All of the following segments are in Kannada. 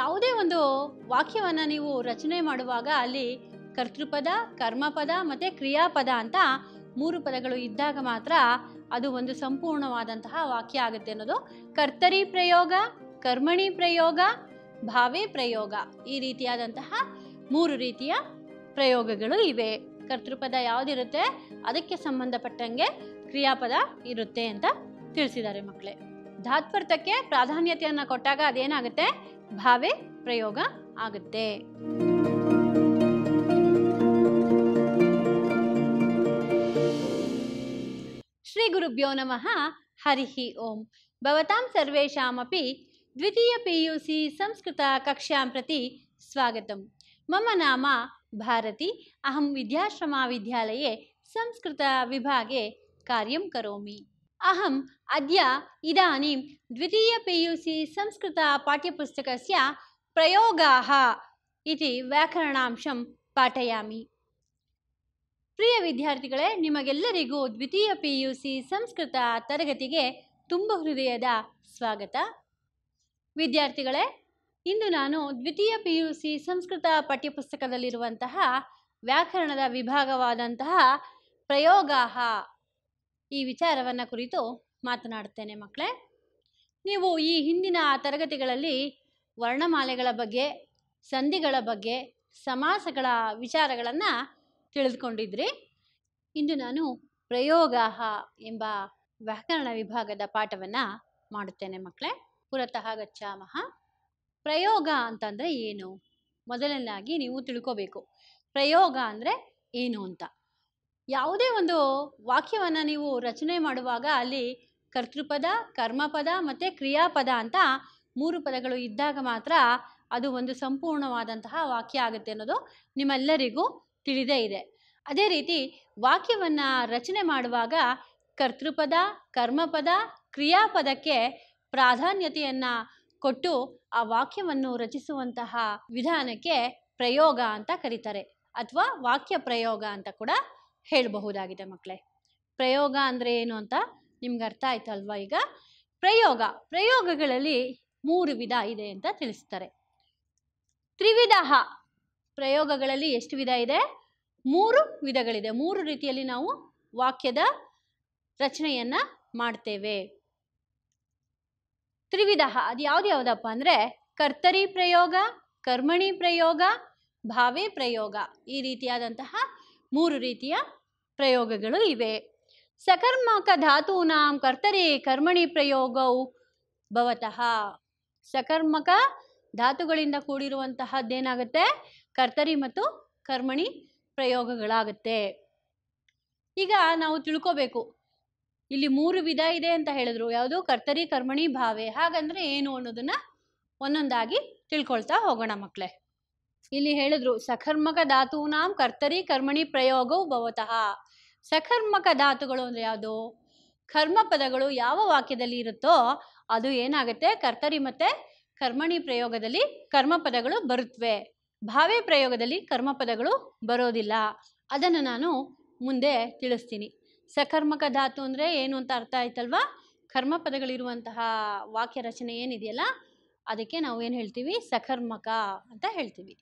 ಯಾವುದೇ ಒಂದು ವಾಕ್ಯವನ್ನು ನೀವು ರಚನೆ ಮಾಡುವಾಗ ಅಲ್ಲಿ ಕರ್ತೃಪದ ಕರ್ಮಪದ ಮತ್ತು ಕ್ರಿಯಾಪದ ಅಂತ ಮೂರು ಪದಗಳು ಇದ್ದಾಗ ಮಾತ್ರ ಅದು ಒಂದು ಸಂಪೂರ್ಣವಾದಂತಹ ವಾಕ್ಯ ಆಗುತ್ತೆ ಅನ್ನೋದು ಕರ್ತರಿ ಪ್ರಯೋಗ ಕರ್ಮಣಿ ಪ್ರಯೋಗ ಭಾವಿ ಪ್ರಯೋಗ ಈ ರೀತಿಯಾದಂತಹ ಮೂರು ರೀತಿಯ ಪ್ರಯೋಗಗಳು ಇವೆ ಕರ್ತೃಪದ ಯಾವುದಿರುತ್ತೆ ಅದಕ್ಕೆ ಸಂಬಂಧಪಟ್ಟಂಗೆ ಕ್ರಿಯಾಪದ ಇರುತ್ತೆ ಅಂತ ತಿಳಿಸಿದ್ದಾರೆ ಮಕ್ಕಳೇ ಧಾತ್ವರ್ಥಕ್ಕೆ ಪ್ರಾಧಾನ್ಯತೆಯನ್ನು ಕೊಟ್ಟಾಗ ಅದೇನಾಗುತ್ತೆ ಭಾವೆ ಪ್ರಯೋಗ ಆಗುತ್ತೆ ಶ್ರೀ ಗುರುಭ್ಯೋ ನಮಃ ಹರಿಃ ಓಂ ಭವತಾಂ ಸರ್ವೇಷಾಮಪಿ द्वितीय पीयूसी संस्कृत कक्षा प्रति स्वागत मम नाम भारती अहम विद्याश्रमा विद्यालये संस्कृत विभागे कार्यं करोमि अहम् अद्य इदानीं द्वितीय ಪಿ ಯು ಸಿ संस्कृतपाठ्यपुस्तकस्य प्रयोगाः इति ವ್ಯಾಕರಣಾಂಶಂ ಪಾಠಯಾಮಿ ಪ್ರಿಯ ವಿದ್ಯಾರ್ಥಿಗಳೇ ನಿಮಗೆಲ್ಲರಿಗೂ ದ್ವಿತೀಯ ಪಿ ಯು ಸಿ ಸಂಸ್ಕೃತ ತರಗತಿಗೆ ತುಂಬ ಹೃದಯದ ಸ್ವಾಗತ ವಿದ್ಯಾರ್ಥಿಗಳೇ ಇಂದು ನಾನು ದ್ವಿತೀಯ ಪಿ ಯು ಸಿ ಸಂಸ್ಕೃತ ಪಠ್ಯಪುಸ್ತಕದಲ್ಲಿರುವಂತಹ ವ್ಯಾಕರಣದ ವಿಭಾಗವಾದಂತಹ ಪ್ರಯೋಗ ಈ ವಿಚಾರವನ್ನು ಕುರಿತು ಮಾತನಾಡುತ್ತೇನೆ ಮಕ್ಕಳೇ ನೀವು ಈ ಹಿಂದಿನ ತರಗತಿಗಳಲ್ಲಿ ವರ್ಣಮಾಲೆಗಳ ಬಗ್ಗೆ ಸಂಧಿಗಳ ಬಗ್ಗೆ ಸಮಾಸಗಳ ವಿಚಾರಗಳನ್ನು ತಿಳಿದುಕೊಂಡಿದ್ರಿ ಇಂದು ನಾನು ಪ್ರಯೋಗ ಎಂಬ ವ್ಯಾಕರಣ ವಿಭಾಗದ ಪಾಠವನ್ನು ಮಾಡುತ್ತೇನೆ ಮಕ್ಕಳೇ ಪುರತಃ ಗಚ್ಚಾಮಹ ಪ್ರಯೋಗ ಅಂತಂದರೆ ಏನು ಮೊದಲನೇದಾಗಿ ನೀವು ತಿಳ್ಕೋಬೇಕು ಪ್ರಯೋಗ ಅಂದರೆ ಏನು ಅಂತ ಯಾವುದೇ ಒಂದು ವಾಕ್ಯವನ್ನು ನೀವು ರಚನೆ ಮಾಡುವಾಗ ಅಲ್ಲಿ ಕರ್ತೃಪದ ಕರ್ಮಪದ ಮತ್ತು ಕ್ರಿಯಾಪದ ಅಂತ ಮೂರು ಪದಗಳು ಇದ್ದಾಗ ಮಾತ್ರ ಅದು ಒಂದು ಸಂಪೂರ್ಣವಾದಂತಹ ವಾಕ್ಯ ಆಗುತ್ತೆ ಅನ್ನೋದು ನಿಮ್ಮೆಲ್ಲರಿಗೂ ತಿಳಿದೇ ಇದೆ ಅದೇ ರೀತಿ ವಾಕ್ಯವನ್ನು ರಚನೆ ಮಾಡುವಾಗ ಕರ್ತೃಪದ ಕರ್ಮಪದ ಕ್ರಿಯಾಪದಕ್ಕೆ ಪ್ರಾಧಾನ್ಯತೆಯನ್ನು ಕೊಟ್ಟು ಆ ವಾಕ್ಯವನ್ನು ರಚಿಸುವಂತಹ ವಿಧಾನಕ್ಕೆ ಪ್ರಯೋಗ ಅಂತ ಕರೀತಾರೆ ಅಥವಾ ವಾಕ್ಯ ಪ್ರಯೋಗ ಅಂತ ಕೂಡ ಹೇಳಬಹುದಾಗಿದೆ ಮಕ್ಕಳೇ ಪ್ರಯೋಗ ಅಂದರೆ ಏನು ಅಂತ ನಿಮ್ಗೆ ಅರ್ಥ ಆಯ್ತಲ್ವಾ ಈಗ ಪ್ರಯೋಗ ಪ್ರಯೋಗಗಳಲ್ಲಿ ಮೂರು ವಿಧ ಇದೆ ಅಂತ ತಿಳಿಸ್ತಾರೆ ತ್ರಿವಿಧ ಪ್ರಯೋಗಗಳಲ್ಲಿ ಎಷ್ಟು ವಿಧ ಇದೆ ಮೂರು ವಿಧಗಳಿದೆ ಮೂರು ರೀತಿಯಲ್ಲಿ ನಾವು ವಾಕ್ಯದ ರಚನೆಯನ್ನ ಮಾಡ್ತೇವೆ ತ್ರಿವಿಧ ಅದು ಯಾವ್ದು ಯಾವುದಪ್ಪ ಅಂದ್ರೆ ಕರ್ತರಿ ಪ್ರಯೋಗ ಕರ್ಮಣಿ ಪ್ರಯೋಗ ಭಾವಿ ಪ್ರಯೋಗ ಈ ರೀತಿಯಾದಂತಹ ಮೂರು ರೀತಿಯ ಪ್ರಯೋಗಗಳು ಇವೆ ಸಕರ್ಮಕ ಧಾತೂನಾಂ ಕರ್ತರಿ ಕರ್ಮಣಿ ಪ್ರಯೋಗವು ಭವತಃ ಸಕರ್ಮಕ ಧಾತುಗಳಿಂದ ಕೂಡಿರುವಂತಹದ್ದೇನಾಗುತ್ತೆ ಕರ್ತರಿ ಮತ್ತು ಕರ್ಮಣಿ ಪ್ರಯೋಗಗಳಾಗುತ್ತೆ ಈಗ ನಾವು ತಿಳ್ಕೋಬೇಕು ಇಲ್ಲಿ ಮೂರು ವಿಧ ಇದೆ ಅಂತ ಹೇಳಿದ್ರು ಯಾವುದು ಕರ್ತರಿ ಕರ್ಮಣಿ ಭಾವೆ ಹಾಗಂದ್ರೆ ಏನು ಅನ್ನೋದನ್ನ ಒಂದೊಂದಾಗಿ ತಿಳ್ಕೊಳ್ತಾ ಹೋಗೋಣ ಮಕ್ಕಳೇ ಇಲ್ಲಿ ಹೇಳಿದ್ರು ಸಕರ್ಮಕ ಧಾತೂನಾಂ ಕರ್ತರಿ ಕರ್ಮಣಿ ಪ್ರಯೋಗವು ಭವತಃ ಸಕರ್ಮಕ ಧಾತುಗಳು ಅಂದರೆ ಯಾವುದು ಕರ್ಮ ಪದಗಳು ಯಾವ ವಾಕ್ಯದಲ್ಲಿ ಇರುತ್ತೋ ಅದು ಏನಾಗುತ್ತೆ ಕರ್ತರಿ ಮತ್ತು ಕರ್ಮಣಿ ಪ್ರಯೋಗದಲ್ಲಿ ಕರ್ಮ ಪದಗಳು ಬರುತ್ತವೆ ಭಾವಿ ಪ್ರಯೋಗದಲ್ಲಿ ಕರ್ಮ ಪದಗಳು ಬರೋದಿಲ್ಲ ಅದನ್ನು ನಾನು ಮುಂದೆ ತಿಳಿಸ್ತೀನಿ ಸಕರ್ಮಕ ಧಾತು ಅಂದರೆ ಏನು ಅಂತ ಅರ್ಥ ಆಯ್ತಲ್ವಾ ಕರ್ಮ ಪದಗಳಿರುವಂತಹ ವಾಕ್ಯ ರಚನೆ ಏನಿದೆಯಲ್ಲ ಅದಕ್ಕೆ ನಾವು ಏನು ಹೇಳ್ತೀವಿ ಸಕರ್ಮಕ ಅಂತ ಹೇಳ್ತೀವಿ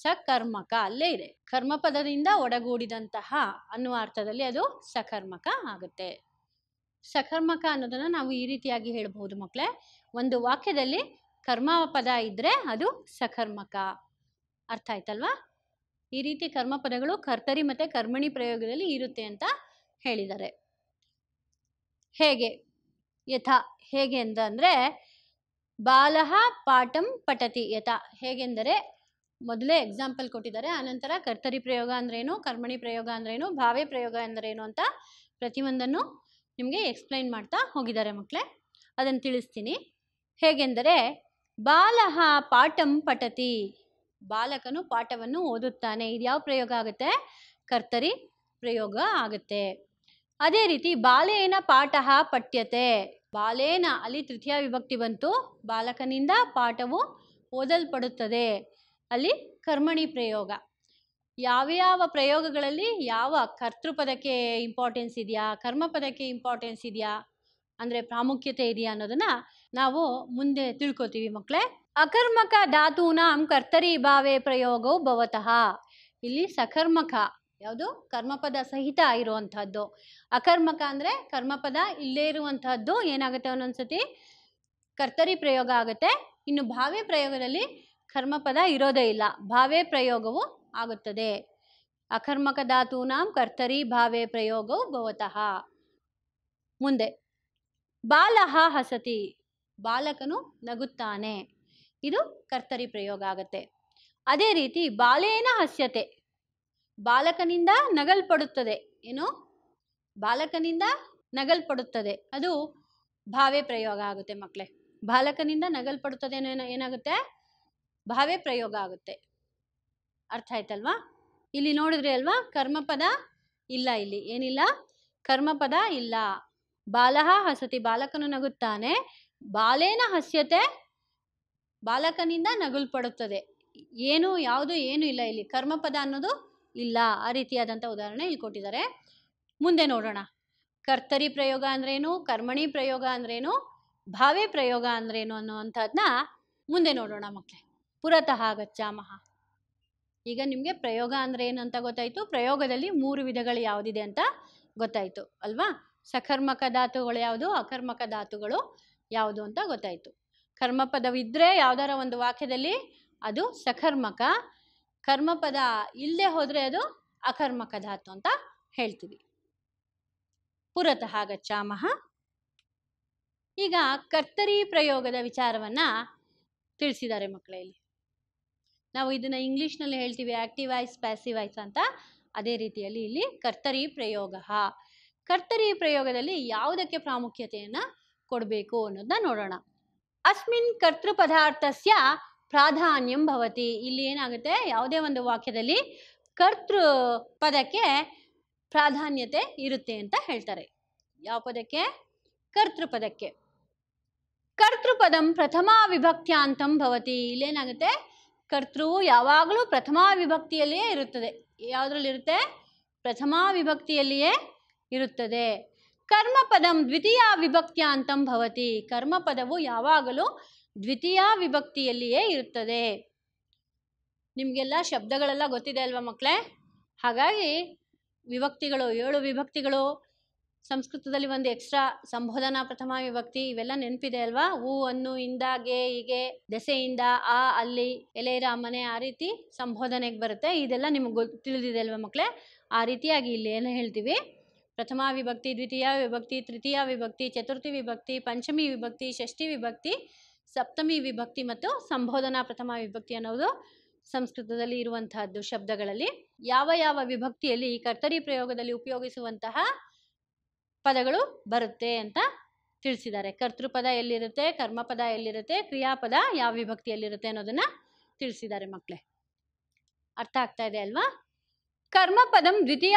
ಸಕರ್ಮಕ ಅಲ್ಲೇ ಇದೆ ಕರ್ಮಪದದಿಂದ ಒಡಗೂಡಿದಂತಹ ಅನ್ನುವ ಅರ್ಥದಲ್ಲಿ ಅದು ಸಕರ್ಮಕ ಆಗುತ್ತೆ ಸಕರ್ಮಕ ಅನ್ನೋದನ್ನ ನಾವು ಈ ರೀತಿಯಾಗಿ ಹೇಳಬಹುದು ಮಕ್ಕಳೇ ಒಂದು ವಾಕ್ಯದಲ್ಲಿ ಕರ್ಮ ಪದ ಇದ್ರೆ ಅದು ಸಕರ್ಮಕ ಅರ್ಥ ಆಯ್ತಲ್ವಾ ಈ ರೀತಿ ಕರ್ಮ ಪದಗಳು ಕರ್ತರಿ ಮತ್ತೆ ಕರ್ಮಣಿ ಪ್ರಯೋಗದಲ್ಲಿ ಇರುತ್ತೆ ಅಂತ ಹೇಳಿದ್ದಾರೆ ಹೇಗೆ ಯಥ ಹೇಗೆ ಅಂತ ಅಂದ್ರೆ ಬಾಲಹ ಪಾಠಂ ಪಠತಿ ಯಥ ಹೇಗೆಂದರೆ ಮೊದಲೇ ಎಕ್ಸಾಂಪಲ್ ಕೊಟ್ಟಿದ್ದಾರೆ ಆನಂತರ ಕರ್ತರಿ ಪ್ರಯೋಗ ಅಂದ್ರೇನು ಕರ್ಮಣಿ ಪ್ರಯೋಗ ಅಂದ್ರೇನು ಭಾವೆ ಪ್ರಯೋಗ ಅಂದ್ರೇನು ಅಂತ ಪ್ರತಿಯೊಂದನ್ನು ನಿಮಗೆ ಎಕ್ಸ್ಪ್ಲೈನ್ ಮಾಡ್ತಾ ಹೋಗಿದ್ದಾರೆ ಮಕ್ಕಳೇ ಅದನ್ನು ತಿಳಿಸ್ತೀನಿ ಹೇಗೆಂದರೆ ಬಾಲಹ ಪಾಠಂ ಪಠತಿ ಬಾಲಕನು ಪಾಠವನ್ನು ಓದುತ್ತಾನೆ ಇದು ಯಾವ ಪ್ರಯೋಗ ಆಗುತ್ತೆ ಕರ್ತರಿ ಪ್ರಯೋಗ ಆಗುತ್ತೆ ಅದೇ ರೀತಿ ಬಾಲೇನ ಪಾಠ ಪಠ್ಯತೆ ಬಾಲೇನ ಅಲ್ಲಿ ತೃತೀಯ ವಿಭಕ್ತಿ ಬಂತು ಬಾಲಕನಿಂದ ಪಾಠವು ಓದಲ್ಪಡುತ್ತದೆ ಅಲ್ಲಿ ಕರ್ಮಣಿ ಪ್ರಯೋಗ ಯಾವ್ಯಾವ ಪ್ರಯೋಗಗಳಲ್ಲಿ ಯಾವ ಕರ್ತೃಪದಕ್ಕೆ ಇಂಪಾರ್ಟೆನ್ಸ್ ಇದೆಯಾ ಕರ್ಮಪದಕ್ಕೆ ಇಂಪಾರ್ಟೆನ್ಸ್ ಇದೆಯಾ ಅಂದರೆ ಪ್ರಾಮುಖ್ಯತೆ ಇದೆಯಾ ಅನ್ನೋದನ್ನ ನಾವು ಮುಂದೆ ತಿಳ್ಕೊತೀವಿ ಮಕ್ಕಳೇ ಅಕರ್ಮಕ ಧಾತೂನಾಂ ಕರ್ತರಿ ಭಾವೆ ಪ್ರಯೋಗವು ಭವತಃ ಇಲ್ಲಿ ಸಕರ್ಮಕ ಯಾವುದು ಕರ್ಮಪದ ಸಹಿತ ಇರುವಂತಹದ್ದು ಅಕರ್ಮಕ ಅಂದರೆ ಕರ್ಮಪದ ಇಲ್ಲೇ ಇರುವಂತಹದ್ದು ಏನಾಗುತ್ತೆ ಒಂದೊಂದ್ಸತಿ ಕರ್ತರಿ ಪ್ರಯೋಗ ಆಗುತ್ತೆ ಇನ್ನು ಭಾವೆ ಪ್ರಯೋಗದಲ್ಲಿ ಕರ್ಮಪದ ಇರೋದೇ ಇಲ್ಲ ಭಾವೇ ಪ್ರಯೋಗವು ಆಗುತ್ತದೆ ಅಕರ್ಮಕ ಧಾತೂನಾಂ ಕರ್ತರಿ ಭಾವೇ ಪ್ರಯೋಗವು ಭವತಃ ಮುಂದೆ ಬಾಲಹ ಹಸತಿ ಬಾಲಕನು ನಗುತ್ತಾನೆ ಇದು ಕರ್ತರಿ ಪ್ರಯೋಗ ಆಗತ್ತೆ ಅದೇ ರೀತಿ ಬಾಲೇನ ಹಸ್ಯತೆ ಬಾಲಕನಿಂದ ನಗಲ್ಪಡುತ್ತದೆ ಏನು ಬಾಲಕನಿಂದ ನಗಲ್ಪಡುತ್ತದೆ ಅದು ಭಾವೇ ಪ್ರಯೋಗ ಆಗುತ್ತೆ ಮಕ್ಕಳೇ ಬಾಲಕನಿಂದ ನಗಲ್ಪಡುತ್ತದೆ ಏನಾಗುತ್ತೆ ಭಾವೇ ಪ್ರಯೋಗ ಆಗುತ್ತೆ ಅರ್ಥ ಆಯ್ತಲ್ವಾ ಇಲ್ಲಿ ನೋಡಿದ್ರೆ ಅಲ್ವಾ ಕರ್ಮಪದ ಇಲ್ಲ ಇಲ್ಲಿ ಏನಿಲ್ಲ ಕರ್ಮಪದ ಇಲ್ಲ ಬಾಲಹ ಹಸತಿ ಬಾಲಕನು ನಗುತ್ತಾನೆ ಬಾಲೇನ ಹಸ್ಯತೆ ಬಾಲಕನಿಂದ ನಗುಲ್ಪಡುತ್ತದೆ ಏನು ಯಾವುದು ಏನು ಇಲ್ಲ ಇಲ್ಲಿ ಕರ್ಮಪದ ಅನ್ನೋದು ಇಲ್ಲ ಆ ರೀತಿಯಾದಂಥ ಉದಾಹರಣೆ ಇಲ್ಲಿ ಕೊಟ್ಟಿದ್ದಾರೆ ಮುಂದೆ ನೋಡೋಣ ಕರ್ತರಿ ಪ್ರಯೋಗ ಅಂದ್ರೇನು ಕರ್ಮಣಿ ಪ್ರಯೋಗ ಅಂದ್ರೇನು ಭಾವೇ ಪ್ರಯೋಗ ಅಂದ್ರೇನು ಅನ್ನುವಂಥದ್ದನ್ನ ಮುಂದೆ ನೋಡೋಣ ಮಕ್ಕಳೇ ಪುರತಃ ಗಚ್ಚಾಮಹ ಈಗ ನಿಮಗೆ ಪ್ರಯೋಗ ಅಂದರೆ ಏನು ಅಂತ ಗೊತ್ತಾಯಿತು ಪ್ರಯೋಗದಲ್ಲಿ ಮೂರು ವಿಧಗಳು ಯಾವುದಿದೆ ಅಂತ ಗೊತ್ತಾಯಿತು ಅಲ್ವಾ ಸಕರ್ಮಕ ಧಾತುಗಳು ಯಾವುದು ಅಕರ್ಮಕ ಧಾತುಗಳು ಯಾವುದು ಅಂತ ಗೊತ್ತಾಯಿತು ಕರ್ಮಪದವಿದ್ದರೆ ಯಾವುದಾರ ಒಂದು ವಾಕ್ಯದಲ್ಲಿ ಅದು ಸಕರ್ಮಕ ಕರ್ಮಪದ ಇಲ್ಲದೆ ಹೋದರೆ ಅದು ಅಕರ್ಮಕ ಧಾತು ಅಂತ ಹೇಳ್ತೀವಿ ಪುರತಃ ಗಚ್ಚಾಮಹ ಈಗ ಕರ್ತರಿ ಪ್ರಯೋಗದ ವಿಚಾರವನ್ನ ತಿಳಿಸಿದ್ದಾರೆ ಮಕ್ಕಳಲ್ಲಿ ನಾವು ಇದನ್ನು ಇಂಗ್ಲಿಷ್ನಲ್ಲಿ ಹೇಳ್ತೀವಿ ಆ್ಯಕ್ಟಿವ್ ವಾಯ್ಸ್ ಪ್ಯಾಸಿವ್ ವಾಯ್ಸ್ ಅಂತ ಅದೇ ರೀತಿಯಲ್ಲಿ ಇಲ್ಲಿ ಕರ್ತರಿ ಪ್ರಯೋಗ ಕರ್ತರಿ ಪ್ರಯೋಗದಲ್ಲಿ ಯಾವುದಕ್ಕೆ ಪ್ರಾಮುಖ್ಯತೆಯನ್ನು ಕೊಡಬೇಕು ಅನ್ನೋದನ್ನ ನೋಡೋಣ ಅಸ್ಮಿನ್ ಕರ್ತೃ ಪದಾರ್ಥಸ್ಯ ಪ್ರಾಧಾನ್ಯಂ ಭವತಿ ಇಲ್ಲಿ ಏನಾಗುತ್ತೆ ಯಾವುದೇ ಒಂದು ವಾಕ್ಯದಲ್ಲಿ ಕರ್ತೃ ಪದಕ್ಕೆ ಪ್ರಾಧಾನ್ಯತೆ ಇರುತ್ತೆ ಅಂತ ಹೇಳ್ತಾರೆ ಯಾವ ಪದಕ್ಕೆ ಕರ್ತೃಪದಕ್ಕೆ ಕರ್ತೃಪದಂ ಪ್ರಥಮ ವಿಭಕ್ತ್ಯಾಂತಂ ಭವತಿ ಇಲ್ಲೇನಾಗುತ್ತೆ ಕರ್ತೃವು ಯಾವಾಗಲೂ ಪ್ರಥಮ ವಿಭಕ್ತಿಯಲ್ಲಿಯೇ ಇರುತ್ತದೆ ಯಾವುದ್ರಲ್ಲಿರುತ್ತೆ ಪ್ರಥಮ ವಿಭಕ್ತಿಯಲ್ಲಿಯೇ ಇರುತ್ತದೆ ಕರ್ಮಪದಂ ದ್ವಿತೀಯ ಅಂತಂ ಭವತಿ ಕರ್ಮಪದವು ಯಾವಾಗಲೂ ದ್ವಿತೀಯ ವಿಭಕ್ತಿಯಲ್ಲಿಯೇ ಇರುತ್ತದೆ ನಿಮಗೆಲ್ಲ ಶಬ್ದಗಳೆಲ್ಲ ಗೊತ್ತಿದೆ ಅಲ್ವಾ ಮಕ್ಕಳೇ ಹಾಗಾಗಿ ವಿಭಕ್ತಿಗಳು ಏಳು ವಿಭಕ್ತಿಗಳು ಸಂಸ್ಕೃತದಲ್ಲಿ ಒಂದು ಎಕ್ಸ್ಟ್ರಾ ಸಂಬೋಧನಾ ಪ್ರಥಮ ವಿಭಕ್ತಿ ಇವೆಲ್ಲ ನೆನಪಿದೆ ಅಲ್ವಾ ಹೂ ಅನ್ನು ಇಂದ ಗೆ ಹೀಗೆ ದೆಸೆಯಿಂದ ಆ ಅಲ್ಲಿ ಎಲೆಯರ ಮನೆ ಆ ರೀತಿ ಸಂಬೋಧನೆಗೆ ಬರುತ್ತೆ ಇದೆಲ್ಲ ನಿಮಗೆ ಗೊತ್ತು ತಿಳಿದಿದೆ ಅಲ್ವಾ ಮಕ್ಕಳೇ ಆ ರೀತಿಯಾಗಿ ಇಲ್ಲಿ ಏನು ಹೇಳ್ತೀವಿ ಪ್ರಥಮ ವಿಭಕ್ತಿ ದ್ವಿತೀಯ ವಿಭಕ್ತಿ ತೃತೀಯ ವಿಭಕ್ತಿ ಚತುರ್ಥಿ ವಿಭಕ್ತಿ ಪಂಚಮಿ ವಿಭಕ್ತಿ ಷಷ್ಠಿ ವಿಭಕ್ತಿ ಸಪ್ತಮಿ ವಿಭಕ್ತಿ ಮತ್ತು ಸಂಬೋಧನಾ ಪ್ರಥಮ ವಿಭಕ್ತಿ ಅನ್ನೋದು ಸಂಸ್ಕೃತದಲ್ಲಿ ಇರುವಂತಹದ್ದು ಶಬ್ದಗಳಲ್ಲಿ ಯಾವ ಯಾವ ವಿಭಕ್ತಿಯಲ್ಲಿ ಈ ಕರ್ತರಿ ಪ್ರಯೋಗದಲ್ಲಿ ಉಪಯೋಗಿಸುವಂತಹ ಪದಗಳು ಬರುತ್ತೆ ಅಂತ ತಿಳಿಸಿದ್ದಾರೆ ಕರ್ತೃಪದ ಎಲ್ಲಿರುತ್ತೆ ಕರ್ಮಪದ ಎಲ್ಲಿರುತ್ತೆ ಕ್ರಿಯಾಪದ ಯಾವ ವಿಭಕ್ತಿಯಲ್ಲಿರುತ್ತೆ ಅನ್ನೋದನ್ನ ತಿಳಿಸಿದ್ದಾರೆ ಮಕ್ಕಳೇ ಅರ್ಥ ಆಗ್ತಾ ಇದೆ ಅಲ್ವಾ ಕರ್ಮಪದಂ ದ್ವಿತೀಯ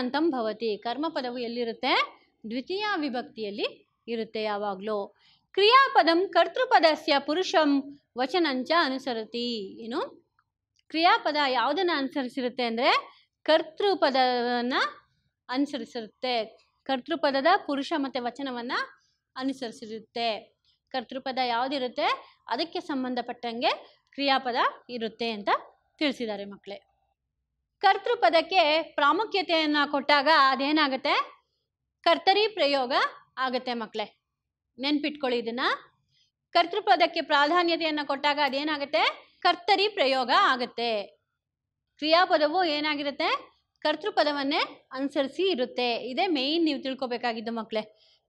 ಅಂತಂ ಭವತಿ ಕರ್ಮಪದವು ಎಲ್ಲಿರುತ್ತೆ ದ್ವಿತೀಯ ವಿಭಕ್ತಿಯಲ್ಲಿ ಇರುತ್ತೆ ಯಾವಾಗಲೂ ಕ್ರಿಯಾಪದಂ ಕರ್ತೃಪದಸ್ಯ ಪುರುಷಂ ವಚನಂಚ ಅನುಸರತಿ ಏನು ಕ್ರಿಯಾಪದ ಯಾವುದನ್ನು ಅನುಸರಿಸಿರುತ್ತೆ ಅಂದರೆ ಕರ್ತೃಪದವನ್ನು ಅನುಸರಿಸಿರುತ್ತೆ ಕರ್ತೃಪದದ ಪುರುಷ ಮತ್ತು ವಚನವನ್ನು ಅನುಸರಿಸಿರುತ್ತೆ ಕರ್ತೃಪದ ಯಾವುದಿರುತ್ತೆ ಅದಕ್ಕೆ ಸಂಬಂಧಪಟ್ಟಂಗೆ ಕ್ರಿಯಾಪದ ಇರುತ್ತೆ ಅಂತ ತಿಳಿಸಿದ್ದಾರೆ ಮಕ್ಕಳೇ ಕರ್ತೃಪದಕ್ಕೆ ಪ್ರಾಮುಖ್ಯತೆಯನ್ನು ಕೊಟ್ಟಾಗ ಅದೇನಾಗುತ್ತೆ ಕರ್ತರಿ ಪ್ರಯೋಗ ಆಗುತ್ತೆ ಮಕ್ಕಳೇ ನೆನ್ಪಿಟ್ಕೊಳ್ಳಿ ಇದನ್ನ ಕರ್ತೃಪದಕ್ಕೆ ಪ್ರಾಧಾನ್ಯತೆಯನ್ನು ಕೊಟ್ಟಾಗ ಅದೇನಾಗುತ್ತೆ ಕರ್ತರಿ ಪ್ರಯೋಗ ಆಗುತ್ತೆ ಕ್ರಿಯಾಪದವು ಏನಾಗಿರುತ್ತೆ ಕರ್ತೃಪದವನ್ನೇ ಅನುಸರಿಸಿ ಇರುತ್ತೆ ಇದೇ ಮೇಯ್ನ್ ನೀವು ತಿಳ್ಕೊಬೇಕಾಗಿದ್ದು ಮಕ್ಕಳೇ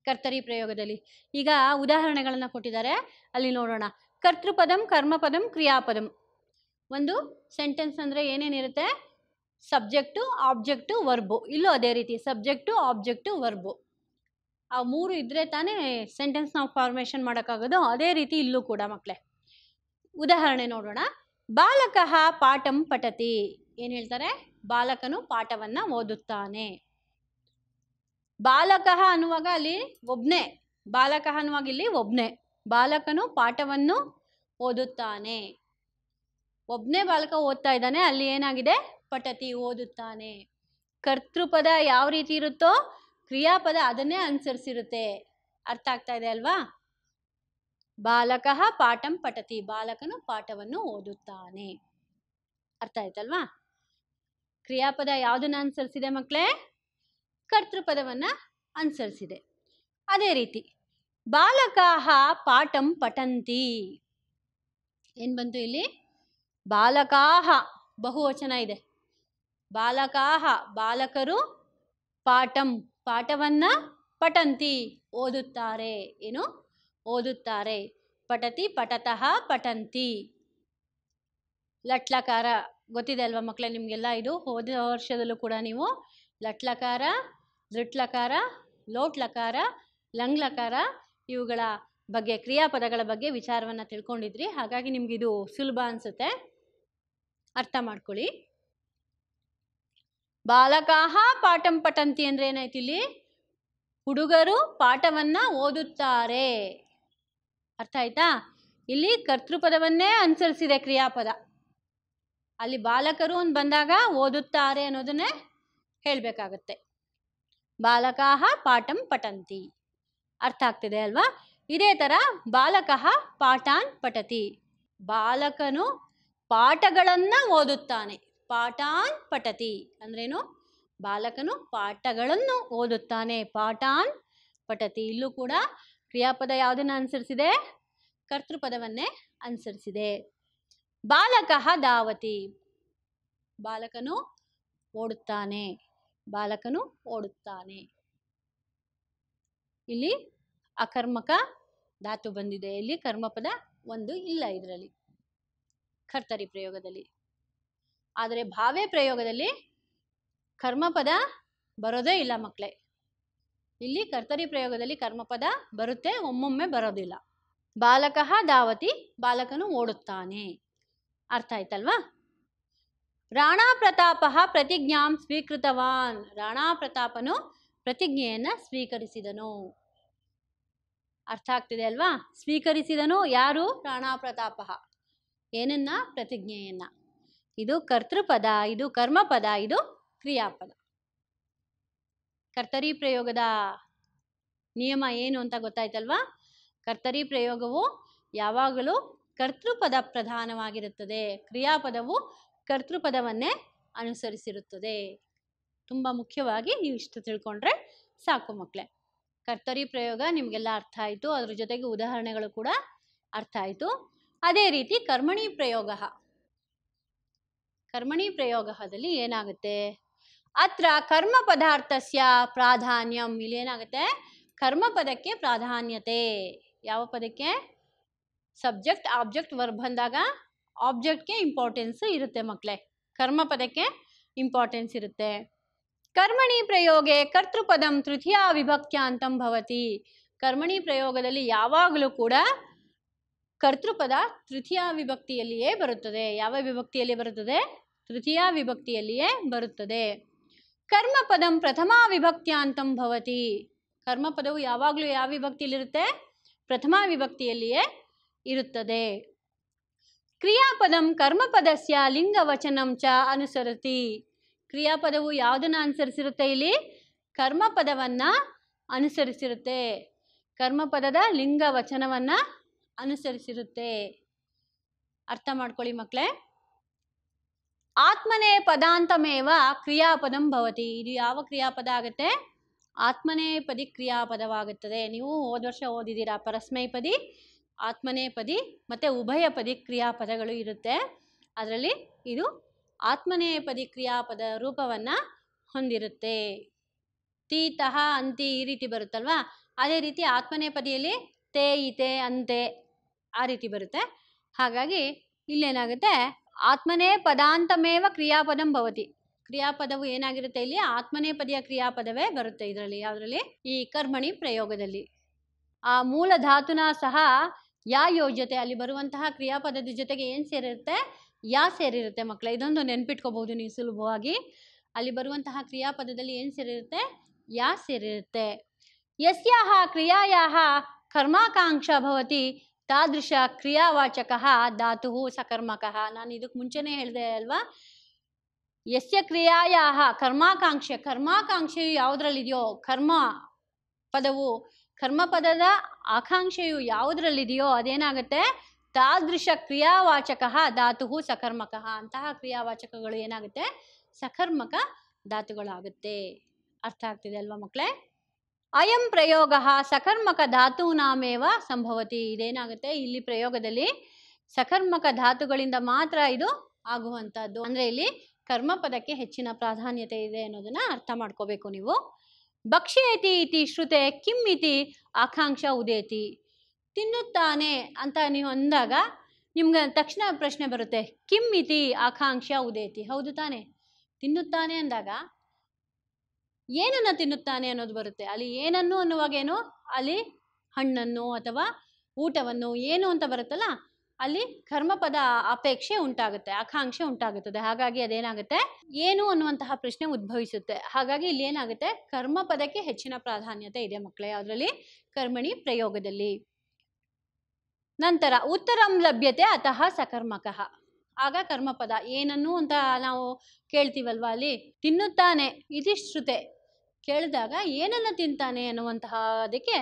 ಕರ್ತರಿ ಪ್ರಯೋಗದಲ್ಲಿ ಈಗ ಉದಾಹರಣೆಗಳನ್ನು ಕೊಟ್ಟಿದ್ದಾರೆ ಅಲ್ಲಿ ನೋಡೋಣ ಕರ್ತೃಪದಂ ಕರ್ಮಪದಂ ಕ್ರಿಯಾಪದಂ ಒಂದು ಸೆಂಟೆನ್ಸ್ ಅಂದರೆ ಏನೇನಿರುತ್ತೆ ಸಬ್ಜೆಕ್ಟು ಆಬ್ಜೆಕ್ಟು ವರ್ಬು ಇಲ್ಲೂ ಅದೇ ರೀತಿ ಸಬ್ಜೆಕ್ಟು ಆಬ್ಜೆಕ್ಟು ವರ್ಬು ಆ ಮೂರು ಇದ್ದರೆ ತಾನೇ ಸೆಂಟೆನ್ಸ್ ನಾವು ಫಾರ್ಮೇಷನ್ ಮಾಡೋಕ್ಕಾಗೋದು ಅದೇ ರೀತಿ ಇಲ್ಲೂ ಕೂಡ ಮಕ್ಕಳೇ ಉದಾಹರಣೆ ನೋಡೋಣ ಬಾಲಕಃ ಪಾಠಂ ಪಠತಿ ಏನು ಹೇಳ್ತಾರೆ ಬಾಲಕನು ಪಾಠವನ್ನು ಓದುತ್ತಾನೆ ಬಾಲಕ ಅನ್ನುವಾಗ ಅಲ್ಲಿ ಒಬ್ನೇ ಬಾಲಕ ಅನ್ನುವಾಗ ಇಲ್ಲಿ ಒಬ್ನೇ ಬಾಲಕನು ಪಾಠವನ್ನು ಓದುತ್ತಾನೆ ಒಬ್ನೇ ಬಾಲಕ ಓದ್ತಾ ಇದ್ದಾನೆ ಅಲ್ಲಿ ಏನಾಗಿದೆ ಪಠತಿ ಓದುತ್ತಾನೆ ಕರ್ತೃಪದ ಯಾವ ರೀತಿ ಇರುತ್ತೋ ಕ್ರಿಯಾಪದ ಅದನ್ನೇ ಅನುಸರಿಸಿರುತ್ತೆ ಅರ್ಥ ಆಗ್ತಾ ಇದೆ ಅಲ್ವಾ ಬಾಲಕ ಪಾಠಂ ಪಠತಿ ಬಾಲಕನು ಪಾಠವನ್ನು ಓದುತ್ತಾನೆ ಅರ್ಥ ಆಯ್ತಲ್ವಾ ಕ್ರಿಯಾಪದ ಯಾವುದನ್ನು ಅನುಸರಿಸಿದೆ ಮಕ್ಕಳೇ ಕರ್ತೃಪದವನ್ನು ಅನುಸರಿಸಿದೆ ಅದೇ ರೀತಿ ಬಾಲಕಾಹ ಪಾಠಂ ಪಠಂತಿ ಏನು ಬಂತು ಇಲ್ಲಿ ಬಾಲಕಾಹ ಬಹುವಚನ ಇದೆ ಬಾಲಕಾ ಬಾಲಕರು ಪಾಠಂ ಪಾಠವನ್ನು ಪಠಂತಿ ಓದುತ್ತಾರೆ ಏನು ಓದುತ್ತಾರೆ ಪಠತಿ ಪಠತಃ ಪಠಂತಿ ಲಟ್ಲಕಾರ ಗೊತ್ತಿದೆ ಅಲ್ವಾ ಮಕ್ಕಳೇ ನಿಮಗೆಲ್ಲ ಇದು ಹೋದ ವರ್ಷದಲ್ಲೂ ಕೂಡ ನೀವು ಲಟ್ಲಕಾರ ಲೃಟ್ಲಕಾರ ಲೋಟ್ಲಕಾರ ಲಂಗ್ಲಕಾರ ಇವುಗಳ ಬಗ್ಗೆ ಕ್ರಿಯಾಪದಗಳ ಬಗ್ಗೆ ವಿಚಾರವನ್ನು ತಿಳ್ಕೊಂಡಿದ್ರಿ ಹಾಗಾಗಿ ನಿಮಗಿದು ಸುಲಭ ಅನಿಸುತ್ತೆ ಅರ್ಥ ಮಾಡ್ಕೊಳ್ಳಿ ಬಾಲಕಾಹ ಪಾಠಂ ಪಠಂತಿ ಅಂದ್ರೆ ಏನಾಯ್ತು ಇಲ್ಲಿ ಹುಡುಗರು ಪಾಠವನ್ನ ಓದುತ್ತಾರೆ ಅರ್ಥ ಆಯ್ತಾ ಇಲ್ಲಿ ಕರ್ತೃಪದವನ್ನೇ ಅನುಸರಿಸಿದೆ ಕ್ರಿಯಾಪದ ಅಲ್ಲಿ ಬಾಲಕರು ಅಂತ ಬಂದಾಗ ಓದುತ್ತಾರೆ ಅನ್ನೋದನ್ನೇ ಹೇಳಬೇಕಾಗುತ್ತೆ ಬಾಲಕಾಹ ಪಾಠಂ ಪಠಂತಿ ಅರ್ಥ ಆಗ್ತಿದೆ ಅಲ್ವಾ ಇದೇ ಥರ ಬಾಲಕಃ ಪಾಠಾನ್ ಪಠತಿ ಬಾಲಕನು ಪಾಠಗಳನ್ನು ಓದುತ್ತಾನೆ ಪಾಠಾನ್ ಪಠತಿ ಅಂದ್ರೇನು ಬಾಲಕನು ಪಾಠಗಳನ್ನು ಓದುತ್ತಾನೆ ಪಾಠಾನ್ ಪಠತಿ ಇಲ್ಲೂ ಕೂಡ ಕ್ರಿಯಾಪದ ಯಾವುದನ್ನ ಅನುಸರಿಸಿದೆ ಕರ್ತೃಪದವನ್ನೇ ಅನುಸರಿಸಿದೆ ಬಾಲಕಃ ಧಾವತಿ ಬಾಲಕನು ಓಡುತ್ತಾನೆ ಬಾಲಕನು ಓಡುತ್ತಾನೆ ಇಲ್ಲಿ ಅಕರ್ಮಕ ಧಾತು ಬಂದಿದೆ ಇಲ್ಲಿ ಕರ್ಮಪದ ಒಂದು ಇಲ್ಲ ಇದರಲ್ಲಿ ಕರ್ತರಿ ಪ್ರಯೋಗದಲ್ಲಿ ಆದರೆ ಭಾವೆ ಪ್ರಯೋಗದಲ್ಲಿ ಕರ್ಮಪದ ಬರೋದೇ ಇಲ್ಲ ಮಕ್ಕಳೇ ಇಲ್ಲಿ ಕರ್ತರಿ ಪ್ರಯೋಗದಲ್ಲಿ ಕರ್ಮಪದ ಬರುತ್ತೆ ಒಮ್ಮೊಮ್ಮೆ ಬರೋದಿಲ್ಲ ಬಾಲಕಃ ಧಾವತಿ ಬಾಲಕನು ಓಡುತ್ತಾನೆ ಅರ್ಥ ಆಯ್ತಲ್ವಾ ರಾಣಾ ಪ್ರತಾಪ ಪ್ರತಿಜ್ಞಾಂ ಸ್ವೀಕೃತವಾನ್ ರಾಣಾ ಪ್ರತಾಪನು ಪ್ರತಿಜ್ಞೆಯನ್ನ ಸ್ವೀಕರಿಸಿದನು ಅರ್ಥ ಆಗ್ತಿದೆ ಅಲ್ವಾ ಸ್ವೀಕರಿಸಿದನು ಯಾರು ರಾಣಾ ಪ್ರತಾಪ ಏನನ್ನ ಪ್ರತಿಜ್ಞೆಯನ್ನ ಇದು ಕರ್ತೃಪದ ಇದು ಕರ್ಮಪದ ಇದು ಕ್ರಿಯಾಪದ ಕರ್ತರಿ ಪ್ರಯೋಗದ ನಿಯಮ ಏನು ಅಂತ ಗೊತ್ತಾಯ್ತಲ್ವಾ ಕರ್ತರಿ ಪ್ರಯೋಗವು ಯಾವಾಗಲೂ ಕರ್ತೃಪದ ಪ್ರಧಾನವಾಗಿರುತ್ತದೆ ಕ್ರಿಯಾಪದವು ಕರ್ತೃಪದವನ್ನೇ ಅನುಸರಿಸಿರುತ್ತದೆ ತುಂಬ ಮುಖ್ಯವಾಗಿ ನೀವು ಇಷ್ಟು ತಿಳ್ಕೊಂಡ್ರೆ ಸಾಕು ಮಕ್ಕಳೇ ಕರ್ತರಿ ಪ್ರಯೋಗ ನಿಮಗೆಲ್ಲ ಅರ್ಥ ಆಯಿತು ಅದ್ರ ಜೊತೆಗೆ ಉದಾಹರಣೆಗಳು ಕೂಡ ಅರ್ಥ ಆಯಿತು ಅದೇ ರೀತಿ ಕರ್ಮಣಿ ಪ್ರಯೋಗ ಕರ್ಮಣಿ ಪ್ರಯೋಗದಲ್ಲಿ ಏನಾಗುತ್ತೆ ಅತ್ರ ಕರ್ಮ ಪದಾರ್ಥಸ್ಯ ಪ್ರಾಧಾನ್ಯ ಇಲ್ಲಿ ಏನಾಗುತ್ತೆ ಕರ್ಮ ಪದಕ್ಕೆ ಪ್ರಾಧಾನ್ಯತೆ ಯಾವ ಪದಕ್ಕೆ ಸಬ್ಜೆಕ್ಟ್ ಆಬ್ಜೆಕ್ಟ್ ವರ್ ಬಂದಾಗ ಆಬ್ಜೆಕ್ಟ್ಗೆ ಇಂಪಾರ್ಟೆನ್ಸ್ ಇರುತ್ತೆ ಮಕ್ಕಳೇ ಕರ್ಮಪದಕ್ಕೆ ಇಂಪಾರ್ಟೆನ್ಸ್ ಇರುತ್ತೆ ಕರ್ಮಣಿ ಪ್ರಯೋಗೆ ಕರ್ತೃಪದಂ ತೃತೀಯ ವಿಭಕ್ತ್ಯ ಅಂತಂ ಭವತಿ ಕರ್ಮಣಿ ಪ್ರಯೋಗದಲ್ಲಿ ಯಾವಾಗಲೂ ಕೂಡ ಕರ್ತೃಪದ ತೃತೀಯ ವಿಭಕ್ತಿಯಲ್ಲಿಯೇ ಬರುತ್ತದೆ ಯಾವ ವಿಭಕ್ತಿಯಲ್ಲಿ ಬರುತ್ತದೆ ತೃತೀಯ ವಿಭಕ್ತಿಯಲ್ಲಿಯೇ ಬರುತ್ತದೆ ಕರ್ಮಪದಂ ಪದಂ ಪ್ರಥಮ ವಿಭಕ್ತಿಯ ಅಂತಂ ಭವತಿ ಕರ್ಮಪದವು ಯಾವಾಗಲೂ ಯಾವ ವಿಭಕ್ತಿಯಲ್ಲಿರುತ್ತೆ ಪ್ರಥಮ ವಿಭಕ್ತಿಯಲ್ಲಿಯೇ ಇರುತ್ತದೆ ಕ್ರಿಯಾಪದಂ ಕರ್ಮಪದಸ್ಯ ವಚನಂ ಚ ಅನುಸರತಿ ಕ್ರಿಯಾಪದವು ಯಾವುದನ್ನು ಅನುಸರಿಸಿರುತ್ತೆ ಇಲ್ಲಿ ಕರ್ಮಪದವನ್ನು ಅನುಸರಿಸಿರುತ್ತೆ ಕರ್ಮಪದದ ಲಿಂಗವಚನವನ್ನು ಅನುಸರಿಸಿರುತ್ತೆ ಅರ್ಥ ಮಾಡ್ಕೊಳ್ಳಿ ಮಕ್ಕಳೇ ಆತ್ಮನೇ ಪದಾಂತಮೇವ ಕ್ರಿಯಾಪದಂ ಭವತಿ ಇದು ಯಾವ ಕ್ರಿಯಾಪದ ಆಗುತ್ತೆ ಪದಿ ಕ್ರಿಯಾಪದವಾಗುತ್ತದೆ ನೀವು ಹೋದ ವರ್ಷ ಓದಿದ್ದೀರಾ ಪದಿ ಆತ್ಮನೇಪದಿ ಮತ್ತು ಉಭಯ ಪದಿ ಕ್ರಿಯಾಪದಗಳು ಇರುತ್ತೆ ಅದರಲ್ಲಿ ಇದು ಆತ್ಮನೇಪದಿ ಕ್ರಿಯಾಪದ ರೂಪವನ್ನು ಹೊಂದಿರುತ್ತೆ ತೀತಃ ಅಂತಿ ಈ ರೀತಿ ಬರುತ್ತಲ್ವಾ ಅದೇ ರೀತಿ ಆತ್ಮನೇಪದಿಯಲ್ಲಿ ತೇ ಇತೆ ಅಂತೆ ಆ ರೀತಿ ಬರುತ್ತೆ ಹಾಗಾಗಿ ಇಲ್ಲೇನಾಗುತ್ತೆ ಆತ್ಮನೇ ಪದಾಂತಮೇವ ಕ್ರಿಯಾಪದಂ ಭವತಿ ಕ್ರಿಯಾಪದವು ಏನಾಗಿರುತ್ತೆ ಇಲ್ಲಿ ಆತ್ಮನೇ ಪದಿಯ ಕ್ರಿಯಾಪದವೇ ಬರುತ್ತೆ ಇದರಲ್ಲಿ ಯಾವುದರಲ್ಲಿ ಈ ಕರ್ಮಣಿ ಪ್ರಯೋಗದಲ್ಲಿ ಆ ಮೂಲ ಧಾತುನ ಸಹ ಯಾ ಯೋ ಅಲ್ಲಿ ಬರುವಂತಹ ಕ್ರಿಯಾಪದದ ಜೊತೆಗೆ ಏನು ಸೇರಿರುತ್ತೆ ಯಾ ಸೇರಿರುತ್ತೆ ಮಕ್ಕಳ ಇದೊಂದು ನೆನ್ಪಿಟ್ಕೋಬಹುದು ನೀವು ಸುಲಭವಾಗಿ ಅಲ್ಲಿ ಬರುವಂತಹ ಕ್ರಿಯಾಪದದಲ್ಲಿ ಏನು ಸೇರಿರುತ್ತೆ ಯಾ ಸೇರಿರುತ್ತೆ ಯಸ್ಯಾಹ ಕ್ರಿಯಾಯಾಹ ಕರ್ಮಾಕಾಂಕ್ಷ ಭವತಿ ತಾದೃಶ ಕ್ರಿಯಾವಾಚಕ ಧಾತು ಸಕರ್ಮಕಃ ನಾನು ಇದಕ್ಕೆ ಮುಂಚೆನೇ ಹೇಳಿದೆ ಅಲ್ವಾ ಯಸ್ಯ ಕ್ರಿಯಾಯಾಹ ಕರ್ಮಾಕಾಂಕ್ಷೆ ಕರ್ಮಾಕಾಂಕ್ಷೆಯು ಇದೆಯೋ ಕರ್ಮ ಪದವು ಕರ್ಮಪದದ ಆಕಾಂಕ್ಷೆಯು ಯಾವುದ್ರಲ್ಲಿದೆಯೋ ಅದೇನಾಗುತ್ತೆ ತಾದೃಶ ಕ್ರಿಯಾವಾಚಕ ಧಾತು ಸಕರ್ಮಕ ಅಂತಹ ಕ್ರಿಯಾವಾಚಕಗಳು ಏನಾಗುತ್ತೆ ಸಕರ್ಮಕ ಧಾತುಗಳಾಗುತ್ತೆ ಅರ್ಥ ಆಗ್ತಿದೆ ಅಲ್ವಾ ಮಕ್ಕಳೇ ಅಯಂ ಪ್ರಯೋಗ ಸಕರ್ಮಕ ನಾಮೇವ ಸಂಭವತಿ ಇದೇನಾಗುತ್ತೆ ಇಲ್ಲಿ ಪ್ರಯೋಗದಲ್ಲಿ ಸಕರ್ಮಕ ಧಾತುಗಳಿಂದ ಮಾತ್ರ ಇದು ಆಗುವಂತಹದ್ದು ಅಂದ್ರೆ ಇಲ್ಲಿ ಕರ್ಮಪದಕ್ಕೆ ಹೆಚ್ಚಿನ ಪ್ರಾಧಾನ್ಯತೆ ಇದೆ ಅನ್ನೋದನ್ನ ಅರ್ಥ ಮಾಡ್ಕೋಬೇಕು ನೀವು ಭಕ್ಷ್ಯತಿ ಇತಿ ಶ್ರುತೆ ಕಿಮ್ಮಿತಿ ಇತಿ ಆಕಾಂಕ್ಷ ಉದೇತಿ ತಿನ್ನುತ್ತಾನೆ ಅಂತ ನೀವು ಅಂದಾಗ ನಿಮ್ಗೆ ತಕ್ಷಣ ಪ್ರಶ್ನೆ ಬರುತ್ತೆ ಕಿಮ್ಮಿತಿ ಇತಿ ಆಕಾಂಕ್ಷ ಉದೇತಿ ಹೌದು ತಾನೆ ತಿನ್ನುತ್ತಾನೆ ಅಂದಾಗ ಏನನ್ನು ತಿನ್ನುತ್ತಾನೆ ಅನ್ನೋದು ಬರುತ್ತೆ ಅಲ್ಲಿ ಏನನ್ನು ಅನ್ನುವಾಗೇನು ಅಲ್ಲಿ ಹಣ್ಣನ್ನು ಅಥವಾ ಊಟವನ್ನು ಏನು ಅಂತ ಬರುತ್ತಲ್ಲ ಅಲ್ಲಿ ಕರ್ಮಪದ ಅಪೇಕ್ಷೆ ಉಂಟಾಗುತ್ತೆ ಆಕಾಂಕ್ಷೆ ಉಂಟಾಗುತ್ತದೆ ಹಾಗಾಗಿ ಅದೇನಾಗುತ್ತೆ ಏನು ಅನ್ನುವಂತಹ ಪ್ರಶ್ನೆ ಉದ್ಭವಿಸುತ್ತೆ ಹಾಗಾಗಿ ಇಲ್ಲಿ ಏನಾಗುತ್ತೆ ಕರ್ಮಪದಕ್ಕೆ ಹೆಚ್ಚಿನ ಪ್ರಾಧಾನ್ಯತೆ ಇದೆ ಮಕ್ಕಳೇ ಅದರಲ್ಲಿ ಕರ್ಮಣಿ ಪ್ರಯೋಗದಲ್ಲಿ ನಂತರ ಉತ್ತರಂ ಲಭ್ಯತೆ ಅತಃ ಸಕರ್ಮಕ ಆಗ ಕರ್ಮಪದ ಏನನ್ನು ಅಂತ ನಾವು ಕೇಳ್ತೀವಲ್ವಾ ಅಲ್ಲಿ ತಿನ್ನುತ್ತಾನೆ ಇದಿಷ್ಟ್ರುತೆ ಕೇಳಿದಾಗ ಏನನ್ನು ತಿಂತಾನೆ ಅನ್ನುವಂತಹ ಅದಕ್ಕೆ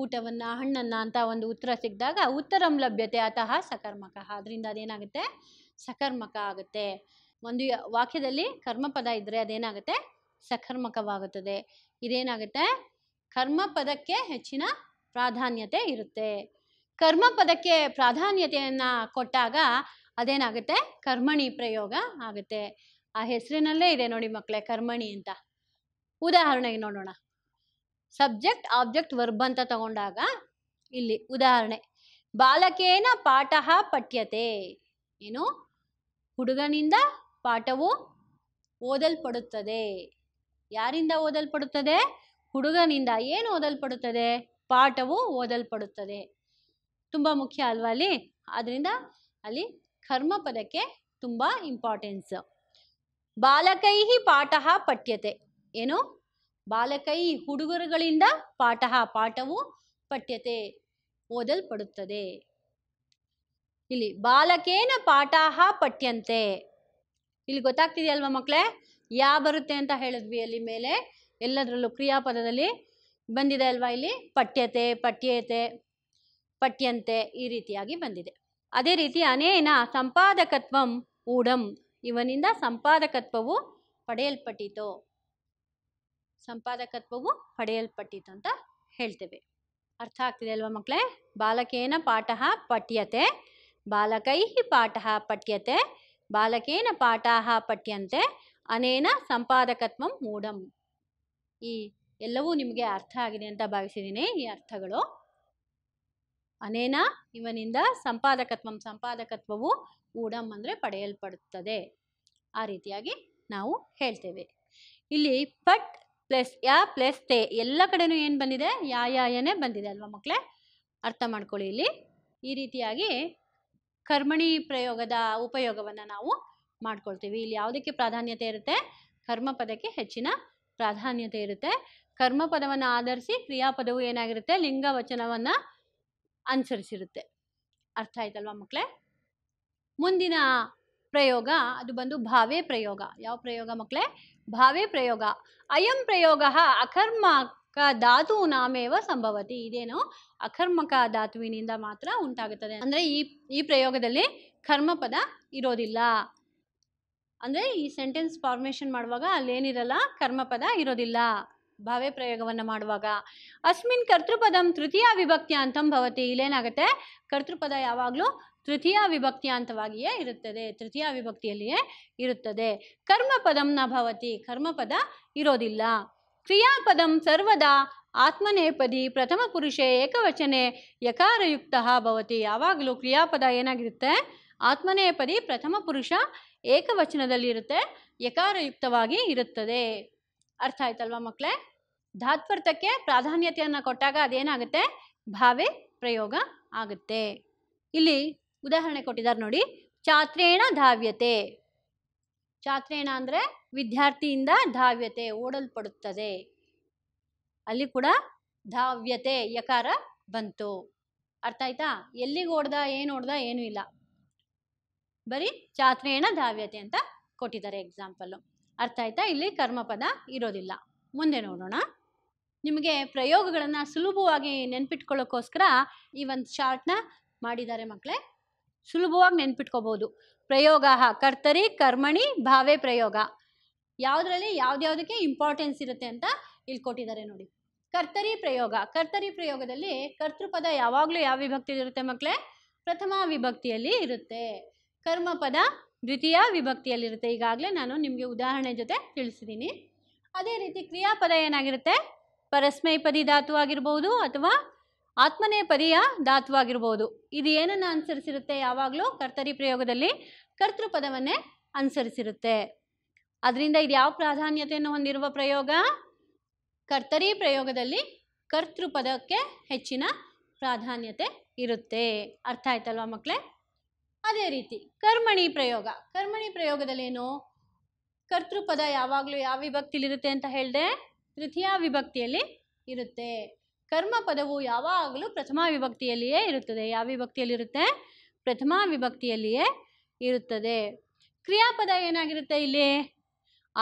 ಊಟವನ್ನು ಹಣ್ಣನ್ನು ಅಂತ ಒಂದು ಉತ್ತರ ಸಿಕ್ಕಿದಾಗ ಉತ್ತರಂ ಲಭ್ಯತೆ ಅತಃ ಸಕರ್ಮಕ ಅದರಿಂದ ಅದೇನಾಗುತ್ತೆ ಸಕರ್ಮಕ ಆಗುತ್ತೆ ಒಂದು ವಾಕ್ಯದಲ್ಲಿ ಕರ್ಮಪದ ಇದ್ದರೆ ಅದೇನಾಗುತ್ತೆ ಸಕರ್ಮಕವಾಗುತ್ತದೆ ಇದೇನಾಗುತ್ತೆ ಕರ್ಮಪದಕ್ಕೆ ಹೆಚ್ಚಿನ ಪ್ರಾಧಾನ್ಯತೆ ಇರುತ್ತೆ ಕರ್ಮಪದಕ್ಕೆ ಪ್ರಾಧಾನ್ಯತೆಯನ್ನು ಕೊಟ್ಟಾಗ ಅದೇನಾಗುತ್ತೆ ಕರ್ಮಣಿ ಪ್ರಯೋಗ ಆಗುತ್ತೆ ಆ ಹೆಸರಿನಲ್ಲೇ ಇದೆ ನೋಡಿ ಮಕ್ಕಳೇ ಕರ್ಮಣಿ ಅಂತ ಉದಾಹರಣೆಗೆ ನೋಡೋಣ ಸಬ್ಜೆಕ್ಟ್ ಆಬ್ಜೆಕ್ಟ್ ವರ್ಬ್ ಅಂತ ತಗೊಂಡಾಗ ಇಲ್ಲಿ ಉದಾಹರಣೆ ಬಾಲಕೇನ ಪಾಠ ಪಠ್ಯತೆ ಏನು ಹುಡುಗನಿಂದ ಪಾಠವು ಓದಲ್ಪಡುತ್ತದೆ ಯಾರಿಂದ ಓದಲ್ಪಡುತ್ತದೆ ಹುಡುಗನಿಂದ ಏನು ಓದಲ್ಪಡುತ್ತದೆ ಪಾಠವು ಓದಲ್ಪಡುತ್ತದೆ ತುಂಬ ಮುಖ್ಯ ಅಲ್ವಾ ಅಲ್ಲಿ ಆದ್ದರಿಂದ ಅಲ್ಲಿ ಕರ್ಮಪದಕ್ಕೆ ತುಂಬ ಇಂಪಾರ್ಟೆನ್ಸ್ ಬಾಲಕೈ ಪಾಠ ಪಠ್ಯತೆ ಏನು ಬಾಲಕೈ ಹುಡುಗರುಗಳಿಂದ ಪಾಠ ಪಾಠವು ಪಠ್ಯತೆ ಓದಲ್ಪಡುತ್ತದೆ ಇಲ್ಲಿ ಬಾಲಕೇನ ಪಾಠ ಪಠ್ಯಂತೆ ಇಲ್ಲಿ ಗೊತ್ತಾಗ್ತಿದೆಯಲ್ವಾ ಮಕ್ಕಳೇ ಯಾ ಬರುತ್ತೆ ಅಂತ ಹೇಳಿದ್ವಿ ಅಲ್ಲಿ ಮೇಲೆ ಎಲ್ಲದರಲ್ಲೂ ಕ್ರಿಯಾಪದದಲ್ಲಿ ಬಂದಿದೆ ಅಲ್ವಾ ಇಲ್ಲಿ ಪಠ್ಯತೆ ಪಠ್ಯತೆ ಪಠ್ಯಂತೆ ಈ ರೀತಿಯಾಗಿ ಬಂದಿದೆ ಅದೇ ರೀತಿ ಅನೇನ ಸಂಪಾದಕತ್ವಂ ಊಡಂ ಇವನಿಂದ ಸಂಪಾದಕತ್ವವು ಪಡೆಯಲ್ಪಟ್ಟಿತು ಸಂಪಾದಕತ್ವವು ಪಡೆಯಲ್ಪಟ್ಟಿತು ಅಂತ ಹೇಳ್ತೇವೆ ಅರ್ಥ ಆಗ್ತಿದೆ ಅಲ್ವಾ ಮಕ್ಕಳೇ ಬಾಲಕೇನ ಪಾಠ ಪಠ್ಯತೆ ಬಾಲಕೈ ಪಾಠ ಪಠ್ಯತೆ ಬಾಲಕೇನ ಪಾಠ ಪಠ್ಯಂತೆ ಅನೇನ ಸಂಪಾದಕತ್ವಂ ಮೂಢಂ ಈ ಎಲ್ಲವೂ ನಿಮಗೆ ಅರ್ಥ ಆಗಿದೆ ಅಂತ ಭಾವಿಸಿದ್ದೀನಿ ಈ ಅರ್ಥಗಳು ಅನೇನ ಇವನಿಂದ ಸಂಪಾದಕತ್ವಂ ಸಂಪಾದಕತ್ವವು ಊಡಂ ಅಂದರೆ ಪಡೆಯಲ್ಪಡುತ್ತದೆ ಆ ರೀತಿಯಾಗಿ ನಾವು ಹೇಳ್ತೇವೆ ಇಲ್ಲಿ ಪಟ್ ಪ್ಲಸ್ ಯಾ ಪ್ಲಸ್ ತೆ ಎಲ್ಲ ಕಡೆನೂ ಏನು ಬಂದಿದೆ ಯಾ ಯಾಯನೇ ಬಂದಿದೆ ಅಲ್ವಾ ಮಕ್ಕಳೇ ಅರ್ಥ ಮಾಡ್ಕೊಳ್ಳಿ ಇಲ್ಲಿ ಈ ರೀತಿಯಾಗಿ ಕರ್ಮಣಿ ಪ್ರಯೋಗದ ಉಪಯೋಗವನ್ನು ನಾವು ಮಾಡ್ಕೊಳ್ತೀವಿ ಇಲ್ಲಿ ಯಾವುದಕ್ಕೆ ಪ್ರಾಧಾನ್ಯತೆ ಇರುತ್ತೆ ಕರ್ಮ ಪದಕ್ಕೆ ಹೆಚ್ಚಿನ ಪ್ರಾಧಾನ್ಯತೆ ಇರುತ್ತೆ ಕರ್ಮ ಪದವನ್ನು ಆಧರಿಸಿ ಕ್ರಿಯಾಪದವು ಏನಾಗಿರುತ್ತೆ ಲಿಂಗ ವಚನವನ್ನು ಅನುಸರಿಸಿರುತ್ತೆ ಅರ್ಥ ಆಯ್ತಲ್ವಾ ಮಕ್ಕಳೇ ಮುಂದಿನ ಪ್ರಯೋಗ ಅದು ಬಂದು ಭಾವೇ ಪ್ರಯೋಗ ಯಾವ ಪ್ರಯೋಗ ಮಕ್ಕಳೇ ಭಾವೇ ಪ್ರಯೋಗ ಅಯಂ ಪ್ರಯೋಗ ಅಕರ್ಮಕ ಧಾತು ನಾಮೇವ ಸಂಭವತಿ ಇದೇನು ಅಕರ್ಮಕ ಧಾತುವಿನಿಂದ ಮಾತ್ರ ಉಂಟಾಗುತ್ತದೆ ಅಂದರೆ ಈ ಈ ಪ್ರಯೋಗದಲ್ಲಿ ಕರ್ಮಪದ ಇರೋದಿಲ್ಲ ಅಂದರೆ ಈ ಸೆಂಟೆನ್ಸ್ ಫಾರ್ಮೇಷನ್ ಮಾಡುವಾಗ ಅಲ್ಲೇನಿರಲ್ಲ ಕರ್ಮಪದ ಇರೋದಿಲ್ಲ ಭಾವೆ ಪ್ರಯೋಗವನ್ನು ಮಾಡುವಾಗ ಅಸ್ಮಿನ್ ಕರ್ತೃಪದಂ ತೃತೀಯ ಅಂತಂ ಭವತಿ ಇಲ್ಲೇನಾಗುತ್ತೆ ಕರ್ತೃಪದ ಯಾವಾಗಲೂ ತೃತೀಯ ಅಂತವಾಗಿಯೇ ಇರುತ್ತದೆ ತೃತೀಯ ವಿಭಕ್ತಿಯಲ್ಲಿಯೇ ಇರುತ್ತದೆ ಕರ್ಮಪದಂ ನ ಭವತಿ ಕರ್ಮಪದ ಇರೋದಿಲ್ಲ ಕ್ರಿಯಾಪದಂ ಸರ್ವದಾ ಆತ್ಮನೇಪದಿ ಪ್ರಥಮ ಪುರುಷೇ ಏಕವಚನೆ ಯಕಾರಯುಕ್ತ ಭವತಿ ಯಾವಾಗಲೂ ಕ್ರಿಯಾಪದ ಏನಾಗಿರುತ್ತೆ ಆತ್ಮನೇಪದಿ ಪ್ರಥಮ ಪುರುಷ ಏಕವಚನದಲ್ಲಿರುತ್ತೆ ಯಕಾರಯುಕ್ತವಾಗಿ ಇರುತ್ತದೆ ಅರ್ಥ ಆಯ್ತಲ್ವಾ ಮಕ್ಕಳೇ ಧಾತ್ವರ್ಥಕ್ಕೆ ಪ್ರಾಧಾನ್ಯತೆಯನ್ನು ಕೊಟ್ಟಾಗ ಅದೇನಾಗುತ್ತೆ ಭಾವೆ ಪ್ರಯೋಗ ಆಗುತ್ತೆ ಇಲ್ಲಿ ಉದಾಹರಣೆ ಕೊಟ್ಟಿದ್ದಾರೆ ನೋಡಿ ಚಾತ್ರೇಣ ಧಾವ್ಯತೆ ಚಾತ್ರೇಣ ಅಂದರೆ ವಿದ್ಯಾರ್ಥಿಯಿಂದ ಧಾವ್ಯತೆ ಓಡಲ್ಪಡುತ್ತದೆ ಅಲ್ಲಿ ಕೂಡ ಧಾವ್ಯತೆ ಯಕಾರ ಬಂತು ಅರ್ಥ ಆಯ್ತಾ ಎಲ್ಲಿಗೆ ಓಡ್ದ ಏನು ಓಡ್ದ ಏನೂ ಇಲ್ಲ ಬರೀ ಚಾತ್ರೇಣ ಧಾವ್ಯತೆ ಅಂತ ಕೊಟ್ಟಿದ್ದಾರೆ ಎಕ್ಸಾಂಪಲ್ಲು ಅರ್ಥ ಆಯ್ತಾ ಇಲ್ಲಿ ಕರ್ಮಪದ ಇರೋದಿಲ್ಲ ಮುಂದೆ ನೋಡೋಣ ನಿಮಗೆ ಪ್ರಯೋಗಗಳನ್ನು ಸುಲಭವಾಗಿ ನೆನ್ಪಿಟ್ಕೊಳ್ಳೋಕ್ಕೋಸ್ಕರ ಈ ಒಂದು ಶಾರ್ಟ್ನ ಮಾಡಿದ್ದಾರೆ ಮಕ್ಕಳೇ ಸುಲಭವಾಗಿ ನೆನ್ಪಿಟ್ಕೋಬಹುದು ಪ್ರಯೋಗ ಕರ್ತರಿ ಕರ್ಮಣಿ ಭಾವೆ ಪ್ರಯೋಗ ಯಾವುದರಲ್ಲಿ ಯಾವ್ದ್ಯಾವುದಕ್ಕೆ ಇಂಪಾರ್ಟೆನ್ಸ್ ಇರುತ್ತೆ ಅಂತ ಇಲ್ಲಿ ಕೊಟ್ಟಿದ್ದಾರೆ ನೋಡಿ ಕರ್ತರಿ ಪ್ರಯೋಗ ಕರ್ತರಿ ಪ್ರಯೋಗದಲ್ಲಿ ಕರ್ತೃಪದ ಯಾವಾಗಲೂ ಯಾವ ವಿಭಕ್ತಿ ಇರುತ್ತೆ ಮಕ್ಕಳೇ ಪ್ರಥಮ ವಿಭಕ್ತಿಯಲ್ಲಿ ಇರುತ್ತೆ ಕರ್ಮಪದ ದ್ವಿತೀಯ ವಿಭಕ್ತಿಯಲ್ಲಿರುತ್ತೆ ಈಗಾಗಲೇ ನಾನು ನಿಮಗೆ ಉದಾಹರಣೆ ಜೊತೆ ತಿಳಿಸಿದ್ದೀನಿ ಅದೇ ರೀತಿ ಕ್ರಿಯಾಪದ ಏನಾಗಿರುತ್ತೆ ಪರಸ್ಮೈ ಪದಿ ಧಾತು ಆಗಿರ್ಬೋದು ಅಥವಾ ಪದಿಯ ಧಾತು ಆಗಿರ್ಬೋದು ಇದು ಏನನ್ನು ಅನುಸರಿಸಿರುತ್ತೆ ಯಾವಾಗಲೂ ಕರ್ತರಿ ಪ್ರಯೋಗದಲ್ಲಿ ಕರ್ತೃಪದವನ್ನೇ ಅನುಸರಿಸಿರುತ್ತೆ ಅದರಿಂದ ಇದು ಯಾವ ಪ್ರಾಧಾನ್ಯತೆಯನ್ನು ಹೊಂದಿರುವ ಪ್ರಯೋಗ ಕರ್ತರಿ ಪ್ರಯೋಗದಲ್ಲಿ ಕರ್ತೃಪದಕ್ಕೆ ಹೆಚ್ಚಿನ ಪ್ರಾಧಾನ್ಯತೆ ಇರುತ್ತೆ ಅರ್ಥ ಆಯ್ತಲ್ವಾ ಮಕ್ಕಳೇ ಅದೇ ರೀತಿ ಕರ್ಮಣಿ ಪ್ರಯೋಗ ಕರ್ಮಣಿ ಪ್ರಯೋಗದಲ್ಲಿ ಏನು ಕರ್ತೃಪದ ಯಾವಾಗಲೂ ಯಾವ ವಿಭಕ್ತಿಲಿರುತ್ತೆ ಅಂತ ಹೇಳಿದೆ ತೃತೀಯ ವಿಭಕ್ತಿಯಲ್ಲಿ ಇರುತ್ತೆ ಕರ್ಮ ಪದವು ಯಾವಾಗಲೂ ಪ್ರಥಮ ವಿಭಕ್ತಿಯಲ್ಲಿಯೇ ಇರುತ್ತದೆ ಯಾವ ವಿಭಕ್ತಿಯಲ್ಲಿರುತ್ತೆ ಪ್ರಥಮ ವಿಭಕ್ತಿಯಲ್ಲಿಯೇ ಇರುತ್ತದೆ ಕ್ರಿಯಾಪದ ಏನಾಗಿರುತ್ತೆ ಇಲ್ಲಿ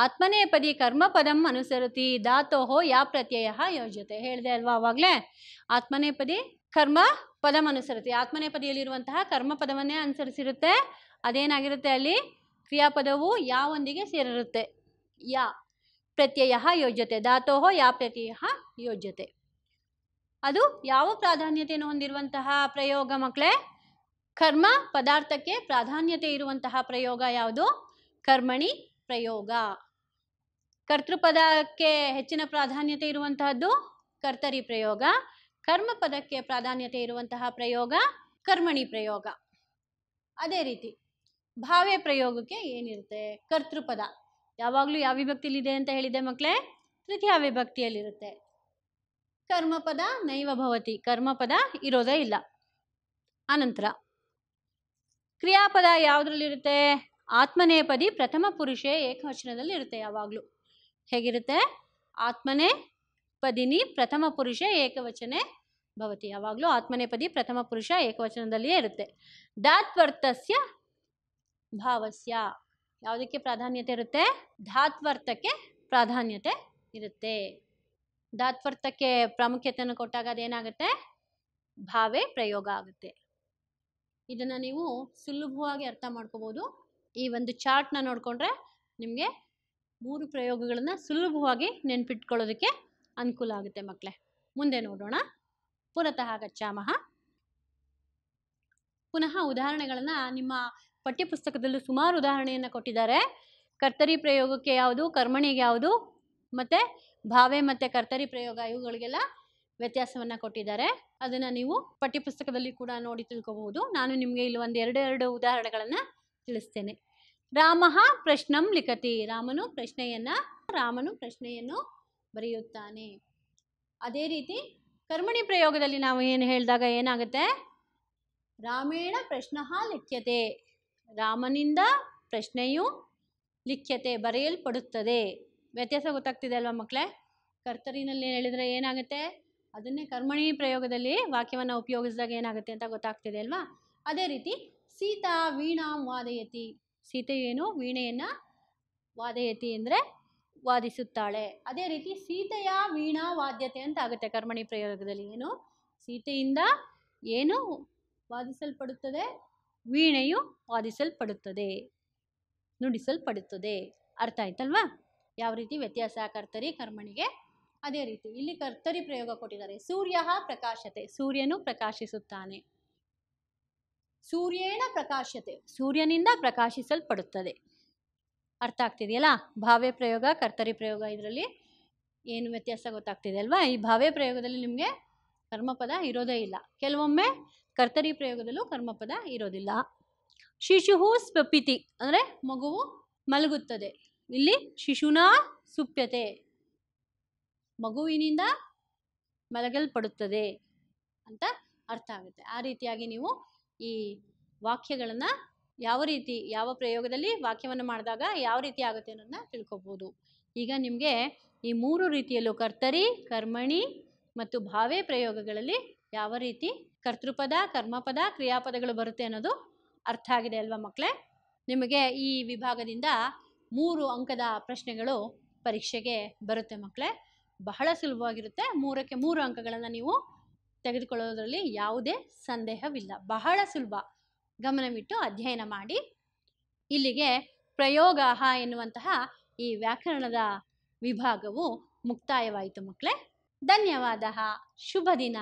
ಆತ್ಮನೇಪದಿ ಕರ್ಮಪದಂ ಅನುಸರತಿ ಧಾತೋಹೋ ಯಾ ಪ್ರತ್ಯಯ ಯೋಜ್ಯತೆ ಹೇಳಿದೆ ಅಲ್ವಾ ಆವಾಗಲೇ ಆತ್ಮನೇಪದಿ ಕರ್ಮ ಪದಮನುಸರುತ್ತೆ ಕರ್ಮ ಕರ್ಮಪದವನ್ನೇ ಅನುಸರಿಸಿರುತ್ತೆ ಅದೇನಾಗಿರುತ್ತೆ ಅಲ್ಲಿ ಕ್ರಿಯಾಪದವು ಯಾವೊಂದಿಗೆ ಸೇರಿರುತ್ತೆ ಯಾ ಪ್ರತ್ಯಯ ಯೋಜ್ಯತೆ ಧಾತೋಹೋ ಯಾ ಪ್ರತ್ಯಯ ಯೋಜ್ಯತೆ ಅದು ಯಾವ ಪ್ರಾಧಾನ್ಯತೆಯನ್ನು ಹೊಂದಿರುವಂತಹ ಪ್ರಯೋಗ ಮಕ್ಕಳೇ ಕರ್ಮ ಪದಾರ್ಥಕ್ಕೆ ಪ್ರಾಧಾನ್ಯತೆ ಇರುವಂತಹ ಪ್ರಯೋಗ ಯಾವುದು ಕರ್ಮಣಿ ಪ್ರಯೋಗ ಕರ್ತೃಪದಕ್ಕೆ ಹೆಚ್ಚಿನ ಪ್ರಾಧಾನ್ಯತೆ ಇರುವಂತಹದ್ದು ಕರ್ತರಿ ಪ್ರಯೋಗ ಕರ್ಮಪದಕ್ಕೆ ಪ್ರಾಧಾನ್ಯತೆ ಇರುವಂತಹ ಪ್ರಯೋಗ ಕರ್ಮಣಿ ಪ್ರಯೋಗ ಅದೇ ರೀತಿ ಭಾವ್ಯ ಪ್ರಯೋಗಕ್ಕೆ ಏನಿರುತ್ತೆ ಕರ್ತೃಪದ ಯಾವಾಗಲೂ ಯಾವ ಇದೆ ಅಂತ ಹೇಳಿದೆ ಮಕ್ಕಳೇ ತೃತೀಯ ವಿಭಕ್ತಿಯಲ್ಲಿರುತ್ತೆ ಕರ್ಮಪದ ನೈವಭವತಿ ಭವತಿ ಕರ್ಮಪದ ಇರೋದೇ ಇಲ್ಲ ಅನಂತರ ಕ್ರಿಯಾಪದ ಯಾವುದ್ರಲ್ಲಿರುತ್ತೆ ಆತ್ಮನೇಪದಿ ಪ್ರಥಮ ಪುರುಷೇ ಏಕವಚನದಲ್ಲಿ ಇರುತ್ತೆ ಯಾವಾಗಲೂ ಹೇಗಿರುತ್ತೆ ಆತ್ಮನೇ ಪದಿನಿ ಪ್ರಥಮ ಪುರುಷ ಏಕವಚನೆ ಭವತಿ ಯಾವಾಗಲೂ ಆತ್ಮನೇಪದಿ ಪ್ರಥಮ ಪುರುಷ ಏಕವಚನದಲ್ಲಿಯೇ ಇರುತ್ತೆ ಧಾತ್ವರ್ಥಸ್ಯ ಭಾವಸ್ಯ ಯಾವುದಕ್ಕೆ ಪ್ರಾಧಾನ್ಯತೆ ಇರುತ್ತೆ ಧಾತ್ವರ್ಥಕ್ಕೆ ಪ್ರಾಧಾನ್ಯತೆ ಇರುತ್ತೆ ಧಾತ್ವರ್ಥಕ್ಕೆ ಪ್ರಾಮುಖ್ಯತೆಯನ್ನು ಕೊಟ್ಟಾಗ ಅದೇನಾಗುತ್ತೆ ಭಾವೆ ಪ್ರಯೋಗ ಆಗುತ್ತೆ ಇದನ್ನು ನೀವು ಸುಲಭವಾಗಿ ಅರ್ಥ ಮಾಡ್ಕೋಬೋದು ಈ ಒಂದು ಚಾರ್ಟ್ನ ನೋಡಿಕೊಂಡ್ರೆ ನಿಮಗೆ ಮೂರು ಪ್ರಯೋಗಗಳನ್ನು ಸುಲಭವಾಗಿ ನೆನ್ಪಿಟ್ಕೊಳ್ಳೋದಕ್ಕೆ ಅನುಕೂಲ ಆಗುತ್ತೆ ಮಕ್ಕಳೇ ಮುಂದೆ ನೋಡೋಣ ಪುರತಃ ಗಚ್ಚಾಮಹ ಪುನಃ ಉದಾಹರಣೆಗಳನ್ನು ನಿಮ್ಮ ಪಠ್ಯಪುಸ್ತಕದಲ್ಲೂ ಸುಮಾರು ಉದಾಹರಣೆಯನ್ನು ಕೊಟ್ಟಿದ್ದಾರೆ ಕರ್ತರಿ ಪ್ರಯೋಗಕ್ಕೆ ಯಾವುದು ಕರ್ಮಣಿಗೆ ಯಾವುದು ಮತ್ತು ಭಾವೆ ಮತ್ತು ಕರ್ತರಿ ಪ್ರಯೋಗ ಇವುಗಳಿಗೆಲ್ಲ ವ್ಯತ್ಯಾಸವನ್ನು ಕೊಟ್ಟಿದ್ದಾರೆ ಅದನ್ನು ನೀವು ಪಠ್ಯಪುಸ್ತಕದಲ್ಲಿ ಕೂಡ ನೋಡಿ ತಿಳ್ಕೋಬಹುದು ನಾನು ನಿಮಗೆ ಇಲ್ಲಿ ಒಂದು ಎರಡೆರಡು ಉದಾಹರಣೆಗಳನ್ನು ತಿಳಿಸ್ತೇನೆ ರಾಮ ಪ್ರಶ್ನಂ ಲಿಖತಿ ರಾಮನು ಪ್ರಶ್ನೆಯನ್ನು ರಾಮನು ಪ್ರಶ್ನೆಯನ್ನು ಬರೆಯುತ್ತಾನೆ ಅದೇ ರೀತಿ ಕರ್ಮಣಿ ಪ್ರಯೋಗದಲ್ಲಿ ನಾವು ಏನು ಹೇಳಿದಾಗ ಏನಾಗುತ್ತೆ ರಾಮೇಣ ಪ್ರಶ್ನ ಲಿಖ್ಯತೆ ರಾಮನಿಂದ ಪ್ರಶ್ನೆಯು ಲಿಖ್ಯತೆ ಬರೆಯಲ್ಪಡುತ್ತದೆ ವ್ಯತ್ಯಾಸ ಗೊತ್ತಾಗ್ತಿದೆ ಅಲ್ವಾ ಮಕ್ಕಳೇ ಕರ್ತರಿನಲ್ಲಿ ಹೇಳಿದರೆ ಏನಾಗುತ್ತೆ ಅದನ್ನೇ ಕರ್ಮಣಿ ಪ್ರಯೋಗದಲ್ಲಿ ವಾಕ್ಯವನ್ನು ಉಪಯೋಗಿಸಿದಾಗ ಏನಾಗುತ್ತೆ ಅಂತ ಗೊತ್ತಾಗ್ತಿದೆ ಅಲ್ವಾ ಅದೇ ರೀತಿ ಸೀತಾ ವೀಣಾ ವಾದಯತಿ ಸೀತೆಯೇನು ವೀಣೆಯನ್ನು ವಾದಯತಿ ಅಂದರೆ ವಾದಿಸುತ್ತಾಳೆ ಅದೇ ರೀತಿ ಸೀತೆಯ ವೀಣಾ ವಾದ್ಯತೆ ಅಂತ ಆಗುತ್ತೆ ಕರ್ಮಣಿ ಪ್ರಯೋಗದಲ್ಲಿ ಏನು ಸೀತೆಯಿಂದ ಏನು ವಾದಿಸಲ್ಪಡುತ್ತದೆ ವೀಣೆಯು ವಾದಿಸಲ್ಪಡುತ್ತದೆ ನುಡಿಸಲ್ಪಡುತ್ತದೆ ಅರ್ಥ ಆಯ್ತಲ್ವಾ ಯಾವ ರೀತಿ ವ್ಯತ್ಯಾಸ ಕರ್ತರಿ ಕರ್ಮಣಿಗೆ ಅದೇ ರೀತಿ ಇಲ್ಲಿ ಕರ್ತರಿ ಪ್ರಯೋಗ ಕೊಟ್ಟಿದ್ದಾರೆ ಸೂರ್ಯ ಪ್ರಕಾಶತೆ ಸೂರ್ಯನು ಪ್ರಕಾಶಿಸುತ್ತಾನೆ ಸೂರ್ಯೇಣ ಪ್ರಕಾಶತೆ ಸೂರ್ಯನಿಂದ ಪ್ರಕಾಶಿಸಲ್ಪಡುತ್ತದೆ ಅರ್ಥ ಆಗ್ತಿದೆಯಲ್ಲ ಭಾವ್ಯ ಪ್ರಯೋಗ ಕರ್ತರಿ ಪ್ರಯೋಗ ಇದರಲ್ಲಿ ಏನು ವ್ಯತ್ಯಾಸ ಗೊತ್ತಾಗ್ತಿದೆ ಅಲ್ವಾ ಈ ಭಾವ್ಯ ಪ್ರಯೋಗದಲ್ಲಿ ನಿಮಗೆ ಕರ್ಮಪದ ಇರೋದೇ ಇಲ್ಲ ಕೆಲವೊಮ್ಮೆ ಕರ್ತರಿ ಪ್ರಯೋಗದಲ್ಲೂ ಕರ್ಮಪದ ಇರೋದಿಲ್ಲ ಶಿಶುಹು ಸ್ವಪಿತಿ ಅಂದರೆ ಮಗುವು ಮಲಗುತ್ತದೆ ಇಲ್ಲಿ ಶಿಶುನ ಸುಪ್ಯತೆ ಮಗುವಿನಿಂದ ಮಲಗಲ್ಪಡುತ್ತದೆ ಅಂತ ಅರ್ಥ ಆಗುತ್ತೆ ಆ ರೀತಿಯಾಗಿ ನೀವು ಈ ವಾಕ್ಯಗಳನ್ನು ಯಾವ ರೀತಿ ಯಾವ ಪ್ರಯೋಗದಲ್ಲಿ ವಾಕ್ಯವನ್ನು ಮಾಡಿದಾಗ ಯಾವ ರೀತಿ ಆಗುತ್ತೆ ಅನ್ನೋದನ್ನ ತಿಳ್ಕೊಬೋದು ಈಗ ನಿಮಗೆ ಈ ಮೂರು ರೀತಿಯಲ್ಲೂ ಕರ್ತರಿ ಕರ್ಮಣಿ ಮತ್ತು ಭಾವೇ ಪ್ರಯೋಗಗಳಲ್ಲಿ ಯಾವ ರೀತಿ ಕರ್ತೃಪದ ಕರ್ಮಪದ ಕ್ರಿಯಾಪದಗಳು ಬರುತ್ತೆ ಅನ್ನೋದು ಅರ್ಥ ಆಗಿದೆ ಅಲ್ವಾ ಮಕ್ಕಳೇ ನಿಮಗೆ ಈ ವಿಭಾಗದಿಂದ ಮೂರು ಅಂಕದ ಪ್ರಶ್ನೆಗಳು ಪರೀಕ್ಷೆಗೆ ಬರುತ್ತೆ ಮಕ್ಕಳೇ ಬಹಳ ಸುಲಭವಾಗಿರುತ್ತೆ ಮೂರಕ್ಕೆ ಮೂರು ಅಂಕಗಳನ್ನು ನೀವು ತೆಗೆದುಕೊಳ್ಳೋದ್ರಲ್ಲಿ ಯಾವುದೇ ಸಂದೇಹವಿಲ್ಲ ಬಹಳ ಸುಲಭ ಗಮನವಿಟ್ಟು ಅಧ್ಯಯನ ಮಾಡಿ ಇಲ್ಲಿಗೆ ಪ್ರಯೋಗ ಎನ್ನುವಂತಹ ಈ ವ್ಯಾಕರಣದ ವಿಭಾಗವು ಮುಕ್ತಾಯವಾಯಿತು ಮಕ್ಕಳೇ ಧನ್ಯವಾದ ಶುಭ ದಿನ